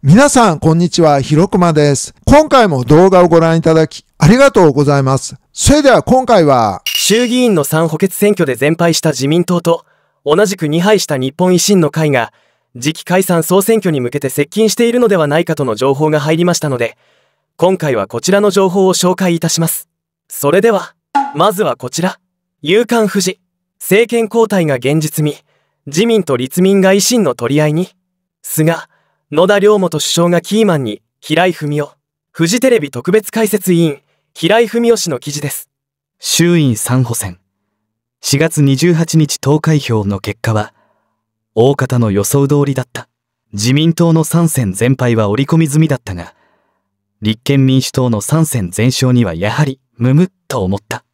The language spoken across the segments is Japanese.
皆さん、こんにちは。ひろくまです。今回も動画をご覧いただき、ありがとうございます。それでは今回は、衆議院の3補欠選挙で全敗した自民党と、同じく2敗した日本維新の会が、次期解散総選挙に向けて接近しているのではないかとの情報が入りましたので、今回はこちらの情報を紹介いたします。それでは、まずはこちら。夕刊富士。政権交代が現実味。自民と立民が維新の取り合いに。菅。野田良元首相がキーマンに、平井文夫、フジテレビ特別解説委員、平井文夫氏の記事です。衆院3補選。4月28日投開票の結果は、大方の予想通りだった。自民党の参選全敗は織り込み済みだったが、立憲民主党の参選全勝にはやはり、むむっと思った。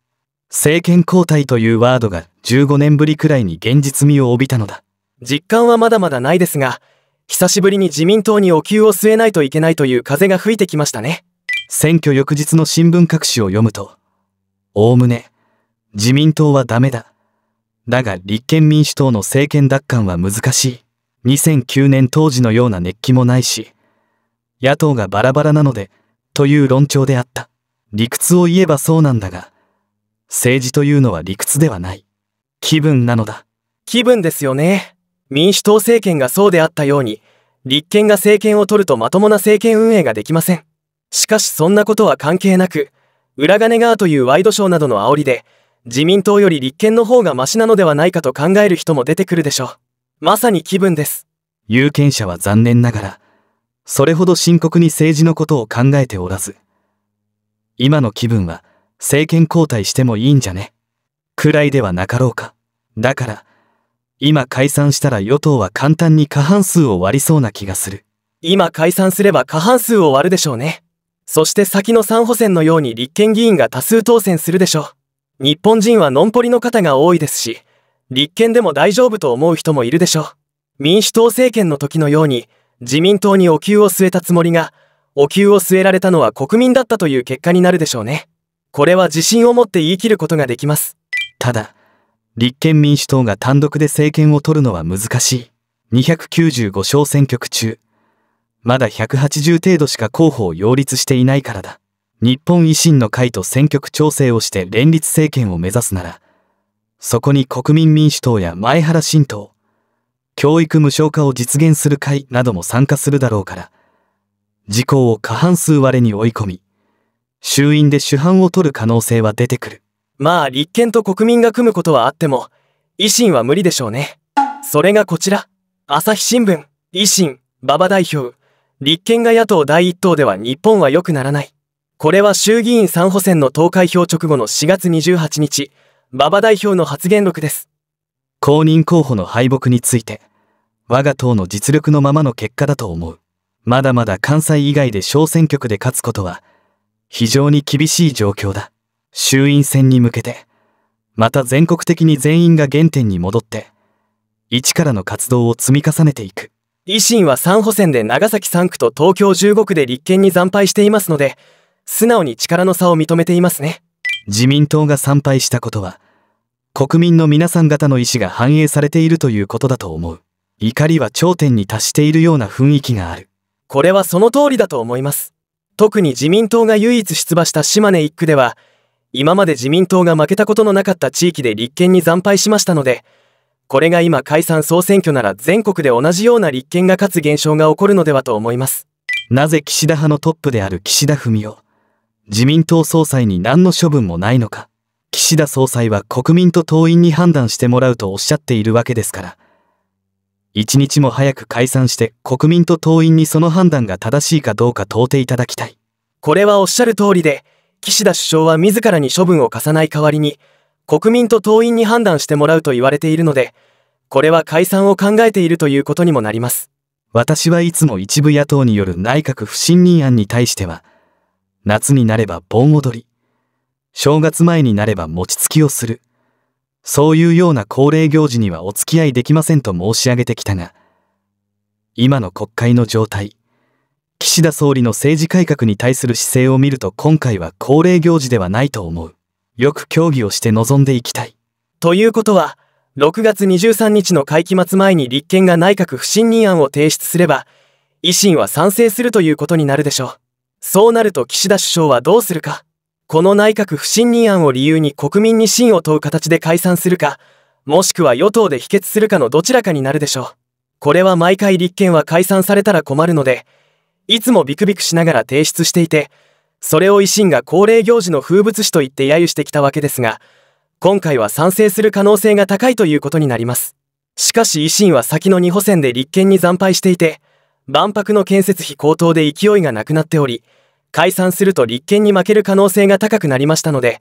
政権交代というワードが15年ぶりくらいに現実味を帯びたのだ。実感はまだまだないですが、久しぶりに自民党にお灸を据えないといけないという風が吹いてきましたね。選挙翌日の新聞各紙を読むと、おおむね、自民党はダメだ。だが立憲民主党の政権奪還は難しい。2009年当時のような熱気もないし、野党がバラバラなので、という論調であった。理屈を言えばそうなんだが、政治というのは理屈ではない。気分なのだ。気分ですよね。民主党政権がそうであったように、立憲が政権を取るとまともな政権運営ができません。しかしそんなことは関係なく、裏金側というワイドショーなどの煽りで、自民党より立憲の方がマシなのではないかと考える人も出てくるでしょう。まさに気分です。有権者は残念ながら、それほど深刻に政治のことを考えておらず、今の気分は政権交代してもいいんじゃねくらいではなかろうか。だから、今解散したら与党は簡単に過半数を割りそうな気がする。今解散すれば過半数を割るでしょうね。そして先の3補選のように立憲議員が多数当選するでしょう。日本人はノンポリの方が多いですし、立憲でも大丈夫と思う人もいるでしょう。民主党政権の時のように、自民党にお灸を据えたつもりが、お灸を据えられたのは国民だったという結果になるでしょうね。これは自信を持って言い切ることができます。ただ、立憲民主党が単独で政権を取るのは難しい。295小選挙区中、まだ180程度しか候補を擁立していないからだ。日本維新の会と選挙区調整をして連立政権を目指すなら、そこに国民民主党や前原新党、教育無償化を実現する会なども参加するだろうから、事項を過半数割れに追い込み、衆院で主犯を取る可能性は出てくる。まあ立憲と国民が組むことはあっても、維新は無理でしょうね。それがこちら。朝日新聞、維新、馬場代表、立憲が野党第一党では日本は良くならない。これは衆議院参補選の投開票直後の4月28日、馬場代表の発言録です。公認候補の敗北について、我が党の実力のままの結果だと思う。まだまだ関西以外で小選挙区で勝つことは、非常に厳しい状況だ。衆院選に向けて、また全国的に全員が原点に戻って、一からの活動を積み重ねていく。維新は三補選で長崎3区と東京15区で立憲に惨敗していますので、素直に力の差を認めていますね。自民党が参拝したことは、国民の皆さん方の意思が反映されているということだと思う。怒りは頂点に達しているような雰囲気がある。これはその通りだと思います。特に自民党が唯一出馬した島根1区では、今まで自民党が負けたことのなかった地域で立憲に惨敗しましたので、これが今解散総選挙なら全国で同じような立憲が勝つ現象が起こるのではと思います。なぜ岸田派のトップである岸田文雄、自民党総裁に何の処分もないのか。岸田総裁は国民と党員に判断してもらうとおっしゃっているわけですから。一日も早く解散して国民と党員にその判断が正しいかどうか問うていただきたい。これはおっしゃる通りで、岸田首相は自らに処分を課さない代わりに、国民と党員に判断してもらうと言われているので、これは解散を考えているということにもなります。私はいつも一部野党による内閣不信任案に対しては、夏になれば盆踊り、正月前になれば餅つきをする、そういうような恒例行事にはお付き合いできませんと申し上げてきたが、今の国会の状態、岸田総理の政治改革に対する姿勢を見ると今回は恒例行事ではないと思う。よく協議をして臨んでいきたい。ということは、6月23日の会期末前に立憲が内閣不信任案を提出すれば、維新は賛成するということになるでしょう。そうなると岸田首相はどうするか。この内閣不信任案を理由に国民に信を問う形で解散するか、もしくは与党で否決するかのどちらかになるでしょう。これは毎回立憲は解散されたら困るので、いつもビクビクしながら提出していてそれを維新が恒例行事の風物詩と言って揶揄してきたわけですが今回は賛成する可能性が高いということになりますしかし維新は先の二補選で立憲に惨敗していて万博の建設費高騰で勢いがなくなっており解散すると立憲に負ける可能性が高くなりましたので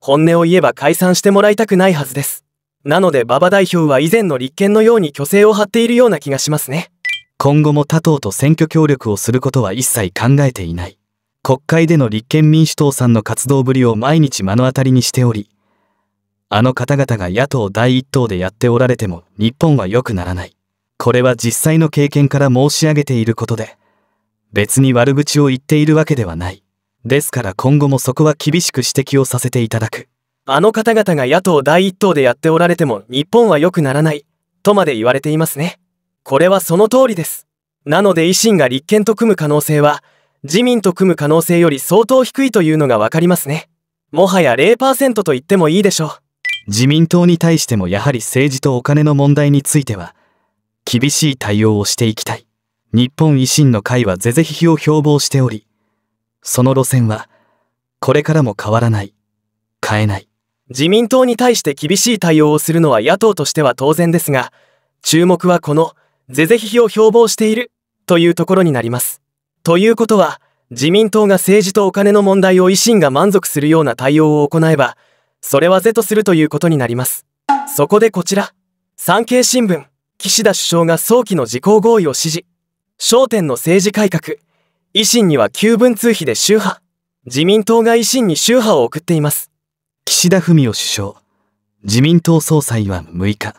本音を言えば解散してもらいたくないはずですなので馬場代表は以前の立憲のように虚勢を張っているような気がしますね今後も他党と選挙協力をすることは一切考えていない。国会での立憲民主党さんの活動ぶりを毎日目の当たりにしており、あの方々が野党第一党でやっておられても日本は良くならない。これは実際の経験から申し上げていることで、別に悪口を言っているわけではない。ですから今後もそこは厳しく指摘をさせていただく。あの方々が野党第一党でやっておられても日本は良くならない、とまで言われていますね。これはその通りです。なので維新が立憲と組む可能性は、自民と組む可能性より相当低いというのがわかりますね。もはや0%と言ってもいいでしょう。自民党に対してもやはり政治とお金の問題については、厳しい対応をしていきたい。日本維新の会は是々非々を標榜しており、その路線は、これからも変わらない。変えない。自民党に対して厳しい対応をするのは野党としては当然ですが、注目はこの、是々非を標榜しているというところになります。ということは、自民党が政治とお金の問題を維新が満足するような対応を行えば、それは是とするということになります。そこでこちら、産経新聞、岸田首相が早期の自公合意を支持、焦点の政治改革、維新には旧文通費で宗派、自民党が維新に宗派を送っています。岸田文雄首相、自民党総裁は6日、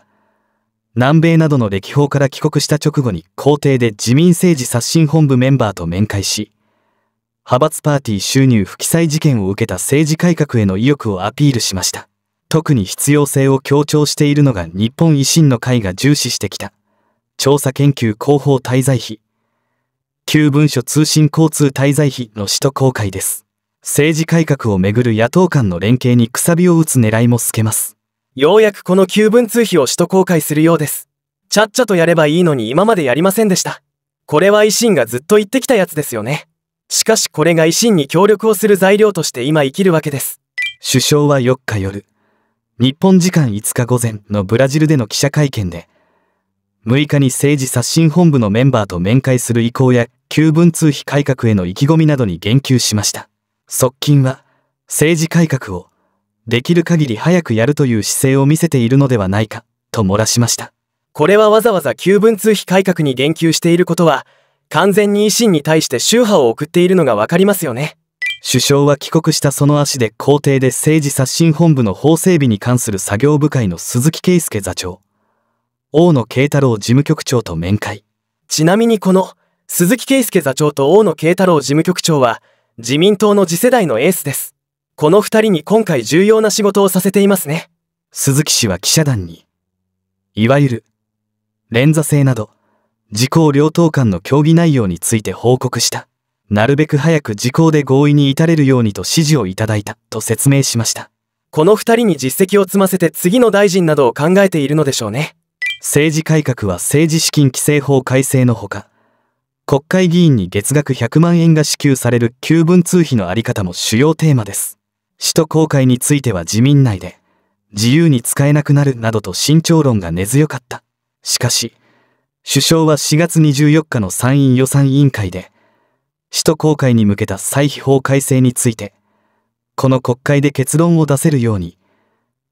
南米などの歴訪から帰国した直後に皇帝で自民政治刷新本部メンバーと面会し、派閥パーティー収入不記載事件を受けた政治改革への意欲をアピールしました。特に必要性を強調しているのが日本維新の会が重視してきた、調査研究広報滞在費、旧文書通信交通滞在費の使途公開です。政治改革をめぐる野党間の連携にくさびを打つ狙いも透けます。ようやくこの9分通費を使途公開するようです。ちゃっちゃとやればいいのに今までやりませんでした。これは維新がずっと言ってきたやつですよね。しかしこれが維新に協力をする材料として今生きるわけです。首相は4日夜、日本時間5日午前のブラジルでの記者会見で、6日に政治刷新本部のメンバーと面会する意向や旧文通費改革への意気込みなどに言及しました。側近は、政治改革をできる限り早くやるという姿勢を見せているのではないか、と漏らしました。これはわざわざ旧文通費改革に言及していることは、完全に維新に対して宗派を送っているのがわかりますよね。首相は帰国したその足で皇帝で政治刷新本部の法整備に関する作業部会の鈴木圭介座長、大野慶太郎事務局長と面会。ちなみにこの、鈴木圭介座長と大野慶太郎事務局長は、自民党の次世代のエースです。この二人に今回重要な仕事をさせていますね。鈴木氏は記者団に、いわゆる、連座制など、自公両党間の協議内容について報告した。なるべく早く自公で合意に至れるようにと指示をいただいた、と説明しました。この二人に実績を積ませて次の大臣などを考えているのでしょうね。政治改革は政治資金規正法改正のほか、国会議員に月額100万円が支給される旧文通費のあり方も主要テーマです。使徒公開については自民内で、自由に使えなくなるなどと慎重論が根強かった。しかし、首相は4月24日の参院予算委員会で、使都公開に向けた歳費法改正について、この国会で結論を出せるように、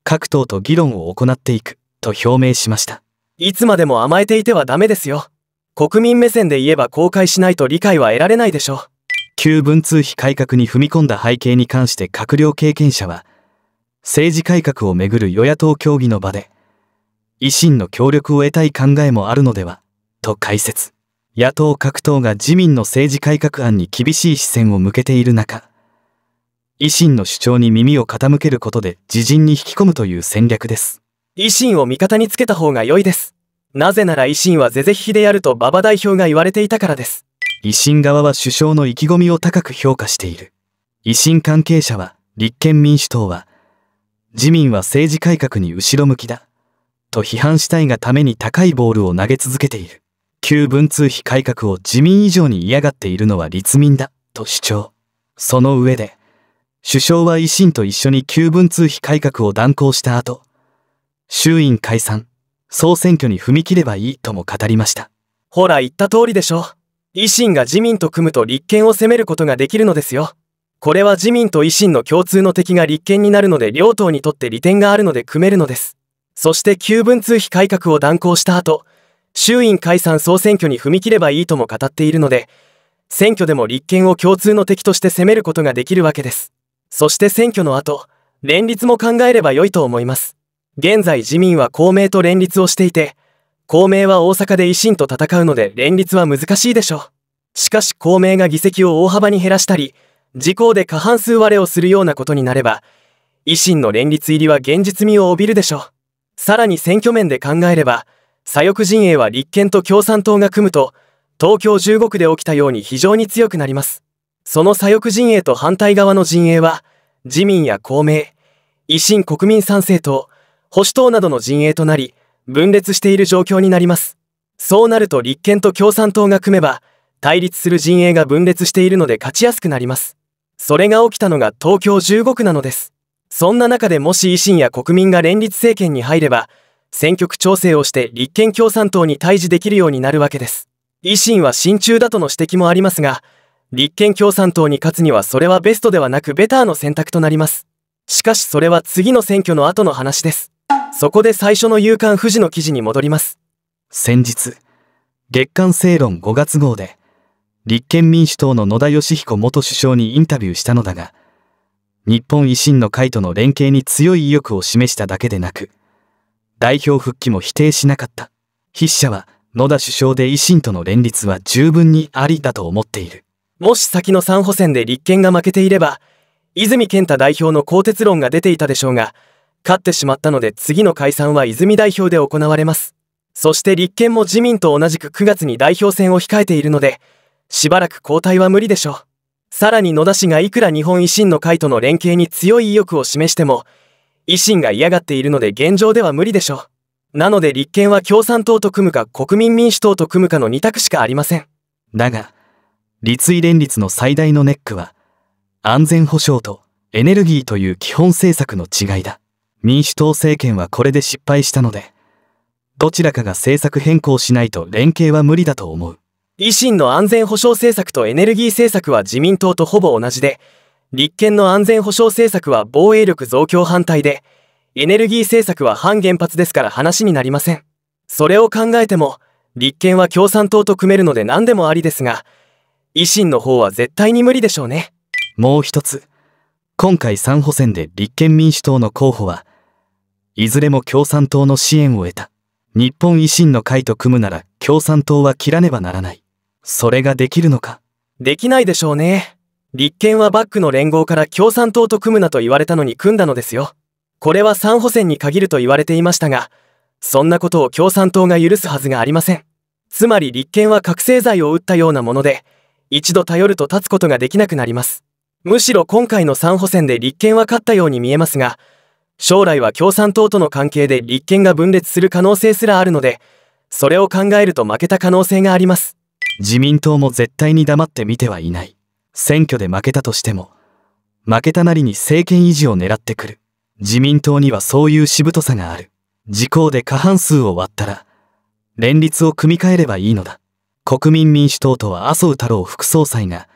各党と議論を行っていくと表明しました。いつまでも甘えていてはダメですよ。国民目線で言えば公開しないと理解は得られないでしょう。旧文通費改革に踏み込んだ背景に関して閣僚経験者は、政治改革をめぐる与野党協議の場で、維新の協力を得たい考えもあるのでは、と解説。野党各党が自民の政治改革案に厳しい視線を向けている中、維新の主張に耳を傾けることで自陣に引き込むという戦略です。維新を味方につけた方が良いです。なぜなら維新は是々非でやると馬場代表が言われていたからです。維新側は首相の意気込みを高く評価している。維新関係者は、立憲民主党は、自民は政治改革に後ろ向きだ、と批判したいがために高いボールを投げ続けている。旧文通費改革を自民以上に嫌がっているのは立民だ、と主張。その上で、首相は維新と一緒に旧文通費改革を断行した後、衆院解散、総選挙に踏み切ればいいとも語りました。ほら言った通りでしょ。維新が自民と組むと立憲を攻めることができるのですよ。これは自民と維新の共通の敵が立憲になるので両党にとって利点があるので組めるのです。そして旧文通費改革を断行した後、衆院解散総選挙に踏み切ればいいとも語っているので、選挙でも立憲を共通の敵として攻めることができるわけです。そして選挙の後、連立も考えれば良いと思います。現在自民は公明と連立をしていて、公明は大阪で維新と戦うので連立は難しいでしょう。しかし公明が議席を大幅に減らしたり、自公で過半数割れをするようなことになれば、維新の連立入りは現実味を帯びるでしょう。さらに選挙面で考えれば、左翼陣営は立憲と共産党が組むと、東京15区で起きたように非常に強くなります。その左翼陣営と反対側の陣営は、自民や公明、維新国民参政党、保守党などの陣営となり、分裂している状況になりますそうなると立憲と共産党が組めば対立する陣営が分裂しているので勝ちやすくなりますそれが起きたのが東京15区なのですそんな中でもし維新や国民が連立政権に入れば選挙区調整をして立憲共産党に対峙できるようになるわけです維新は親中だとの指摘もありますが立憲共産党に勝つにはそれはベストではなくベターの選択となりますしかしそれは次の選挙の後の話ですそこで最初の夕刊富士の記事に戻ります先日月刊正論5月号で立憲民主党の野田佳彦元首相にインタビューしたのだが日本維新の会との連携に強い意欲を示しただけでなく代表復帰も否定しなかった筆者は野田首相で維新との連立は十分にありだと思っているもし先の3補選で立憲が負けていれば泉健太代表の更迭論が出ていたでしょうが勝ってしまったので次の解散は泉代表で行われます。そして立憲も自民と同じく9月に代表選を控えているので、しばらく交代は無理でしょう。さらに野田氏がいくら日本維新の会との連携に強い意欲を示しても、維新が嫌がっているので現状では無理でしょう。なので立憲は共産党と組むか国民民主党と組むかの2択しかありません。だが、立位連立の最大のネックは、安全保障とエネルギーという基本政策の違いだ。民主党政権はこれで失敗したので、どちらかが政策変更しないと連携は無理だと思う。維新の安全保障政策とエネルギー政策は自民党とほぼ同じで、立憲の安全保障政策は防衛力増強反対で、エネルギー政策は反原発ですから話になりません。それを考えても、立憲は共産党と組めるので何でもありですが、維新の方は絶対に無理でしょうね。もう一つ、今回3補選で立憲民主党の候補は、いずれも共産党の支援を得た。日本維新の会と組むなら共産党は切らねばならない。それができるのかできないでしょうね。立憲はバックの連合から共産党と組むなと言われたのに組んだのですよ。これは三補選に限ると言われていましたが、そんなことを共産党が許すはずがありません。つまり立憲は覚醒剤を打ったようなもので、一度頼ると立つことができなくなります。むしろ今回の三補選で立憲は勝ったように見えますが、将来は共産党との関係で立憲が分裂する可能性すらあるので、それを考えると負けた可能性があります。自民党も絶対に黙って見てはいない。選挙で負けたとしても、負けたなりに政権維持を狙ってくる。自民党にはそういうしぶとさがある。自公で過半数を割ったら、連立を組み替えればいいのだ。国民民主党とは麻生太郎副総裁が、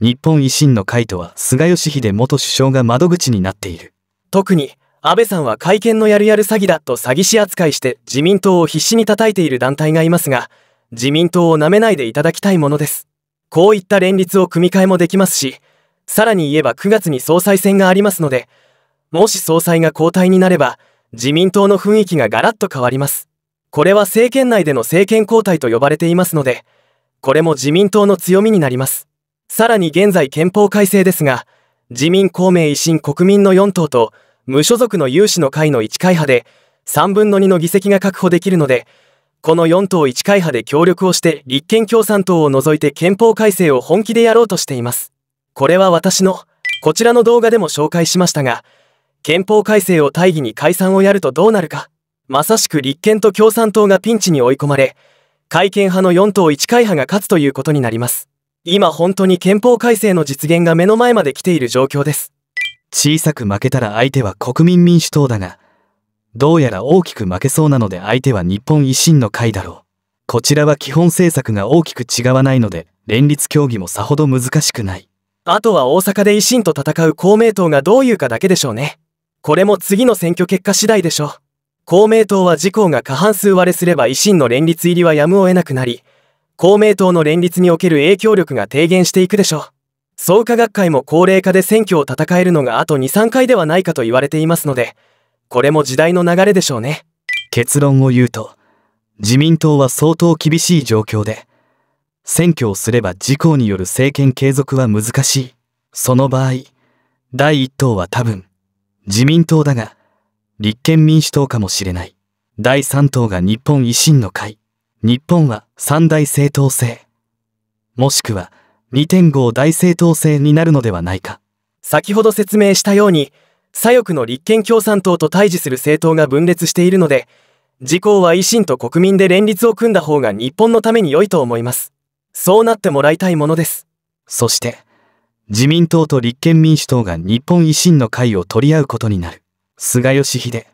日本維新の会とは菅義偉元首相が窓口になっている。特に、安倍さんは会見のやるやる詐欺だと詐欺師扱いして自民党を必死に叩いている団体がいますが、自民党を舐めないでいただきたいものです。こういった連立を組み替えもできますし、さらに言えば9月に総裁選がありますので、もし総裁が交代になれば、自民党の雰囲気がガラッと変わります。これは政権内での政権交代と呼ばれていますので、これも自民党の強みになります。さらに現在憲法改正ですが、自民公明維新国民の4党と、無所属の有志の会の1会派で、3分の2の議席が確保できるので、この4党1会派で協力をして立憲共産党を除いて憲法改正を本気でやろうとしています。これは私の、こちらの動画でも紹介しましたが、憲法改正を大義に解散をやるとどうなるか、まさしく立憲と共産党がピンチに追い込まれ、改憲派の4党1会派が勝つということになります。今本当に憲法改正の実現が目の前まで来ている状況です。小さく負けたら相手は国民民主党だが、どうやら大きく負けそうなので相手は日本維新の会だろう。こちらは基本政策が大きく違わないので、連立協議もさほど難しくない。あとは大阪で維新と戦う公明党がどういうかだけでしょうね。これも次の選挙結果次第でしょう。公明党は自公が過半数割れすれば維新の連立入りはやむを得なくなり、公明党の連立における影響力が低減していくでしょう。創価学会も高齢化で選挙を戦えるのがあと23回ではないかと言われていますのでこれも時代の流れでしょうね結論を言うと自民党は相当厳しい状況で選挙をすれば自公による政権継続は難しいその場合第1党は多分自民党だが立憲民主党かもしれない第3党が日本維新の会日本は三大政党制もしくは2.5大政党制になるのではないか。先ほど説明したように、左翼の立憲共産党と対峙する政党が分裂しているので、自公は維新と国民で連立を組んだ方が日本のために良いと思います。そうなってもらいたいものです。そして、自民党と立憲民主党が日本維新の会を取り合うことになる。菅義偉、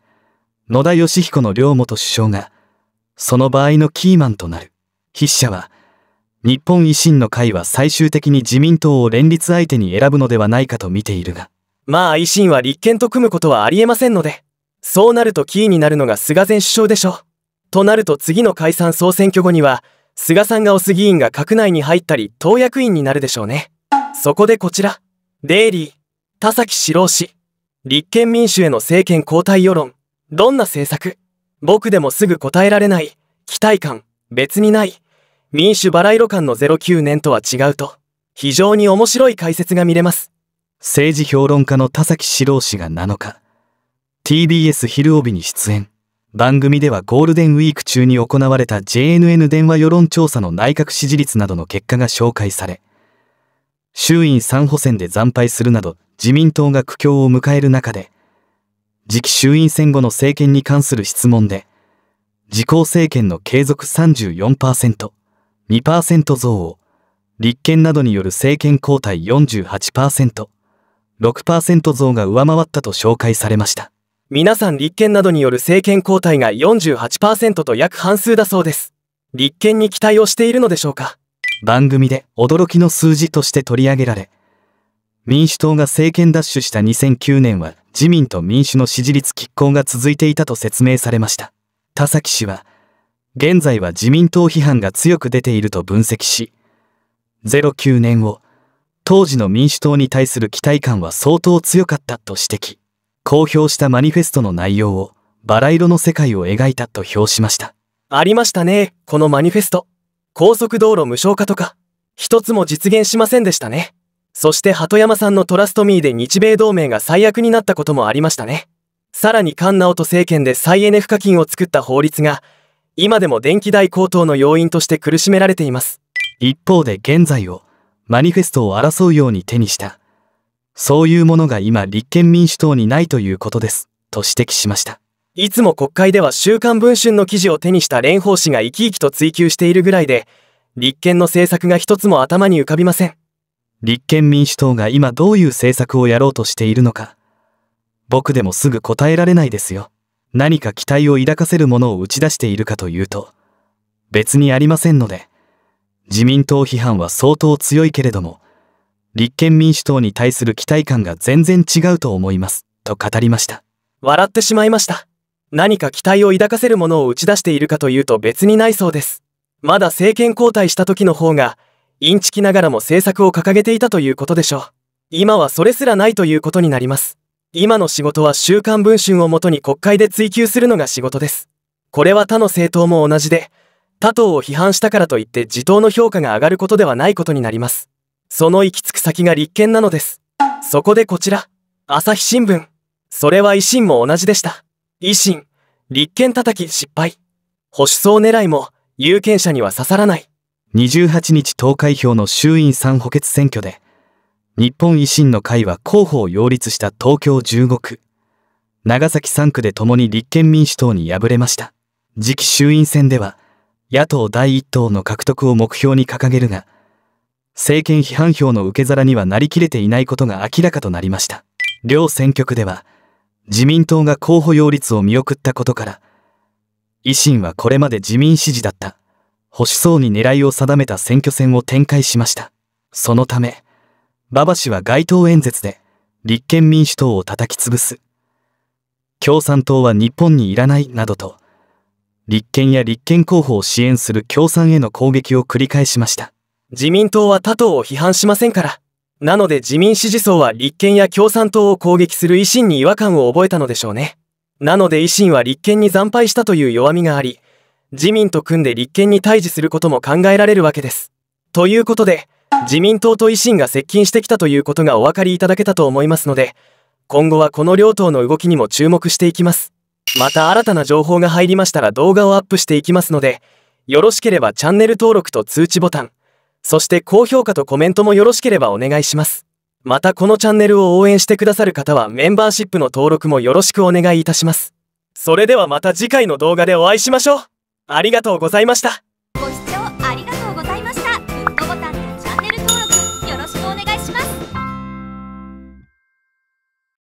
野田義彦の両元首相が、その場合のキーマンとなる。筆者は、日本維新の会は最終的に自民党を連立相手に選ぶのではないかと見ているが。まあ維新は立憲と組むことはありえませんので、そうなるとキーになるのが菅前首相でしょう。となると次の解散総選挙後には、菅さんがオス議員が閣内に入ったり党役員になるでしょうね。そこでこちら、デイリー、田崎史郎氏、立憲民主への政権交代世論、どんな政策僕でもすぐ答えられない、期待感、別にない。民主バラ色感の09年とは違うと、非常に面白い解説が見れます。政治評論家の田崎史郎氏が7日、TBS 昼帯に出演。番組ではゴールデンウィーク中に行われた JNN 電話世論調査の内閣支持率などの結果が紹介され、衆院3補選で惨敗するなど自民党が苦境を迎える中で、次期衆院選後の政権に関する質問で、自公政権の継続34%、2%増、を、立憲などによる政権交代48%、6%増が上回ったと紹介されました。皆さん立憲などによる政権交代が48%と約半数だそうです。立憲に期待をしているのでしょうか番組で驚きの数字として取り上げられ、民主党が政権奪取した2009年は自民と民主の支持率拮抗が続いていたと説明されました。田崎氏は、現在は自民党批判が強く出ていると分析し、09年を当時の民主党に対する期待感は相当強かったと指摘、公表したマニフェストの内容をバラ色の世界を描いたと評しました。ありましたね、このマニフェスト。高速道路無償化とか、一つも実現しませんでしたね。そして鳩山さんのトラストミーで日米同盟が最悪になったこともありましたね。さらに菅直人政権で再エネ賦課金を作った法律が、今でも電気代高騰の要因として苦しめられています一方で現在をマニフェストを争うように手にしたそういうものが今立憲民主党にないということですと指摘しましたいつも国会では週刊文春の記事を手にした蓮舫氏が生き生きと追求しているぐらいで立憲の政策が一つも頭に浮かびません立憲民主党が今どういう政策をやろうとしているのか僕でもすぐ答えられないですよ何か期待を抱かせるものを打ち出しているかというと、別にありませんので、自民党批判は相当強いけれども、立憲民主党に対する期待感が全然違うと思います、と語りました。笑ってしまいました。何か期待を抱かせるものを打ち出しているかというと別にないそうです。まだ政権交代した時の方が、インチキながらも政策を掲げていたということでしょう。今はそれすらないということになります。今の仕事は週刊文春をもとに国会で追及するのが仕事です。これは他の政党も同じで、他党を批判したからといって自党の評価が上がることではないことになります。その行き着く先が立憲なのです。そこでこちら、朝日新聞。それは維新も同じでした。維新、立憲叩き失敗。保守層狙いも、有権者には刺さらない。28日投開票の衆院3補欠選挙で、日本維新の会は候補を擁立した東京15区、長崎3区で共に立憲民主党に敗れました。次期衆院選では、野党第1党の獲得を目標に掲げるが、政権批判票の受け皿にはなりきれていないことが明らかとなりました。両選挙区では、自民党が候補擁立を見送ったことから、維新はこれまで自民支持だった、保守層に狙いを定めた選挙戦を展開しました。そのため、馬場氏は街頭演説で立憲民主党を叩き潰す共産党は日本にいらないなどと立憲や立憲候補を支援する共産への攻撃を繰り返しました自民党は他党を批判しませんからなので自民支持層は立憲や共産党を攻撃する維新に違和感を覚えたのでしょうねなので維新は立憲に惨敗したという弱みがあり自民と組んで立憲に対峙することも考えられるわけですということで自民党と維新が接近してきたということがお分かりいただけたと思いますので今後はこの両党の動きにも注目していきますまた新たな情報が入りましたら動画をアップしていきますのでよろしければチャンネル登録と通知ボタンそして高評価とコメントもよろしければお願いしますまたこのチャンネルを応援してくださる方はメンバーシップの登録もよろしくお願いいたしますそれではまた次回の動画でお会いしましょうありがとうございました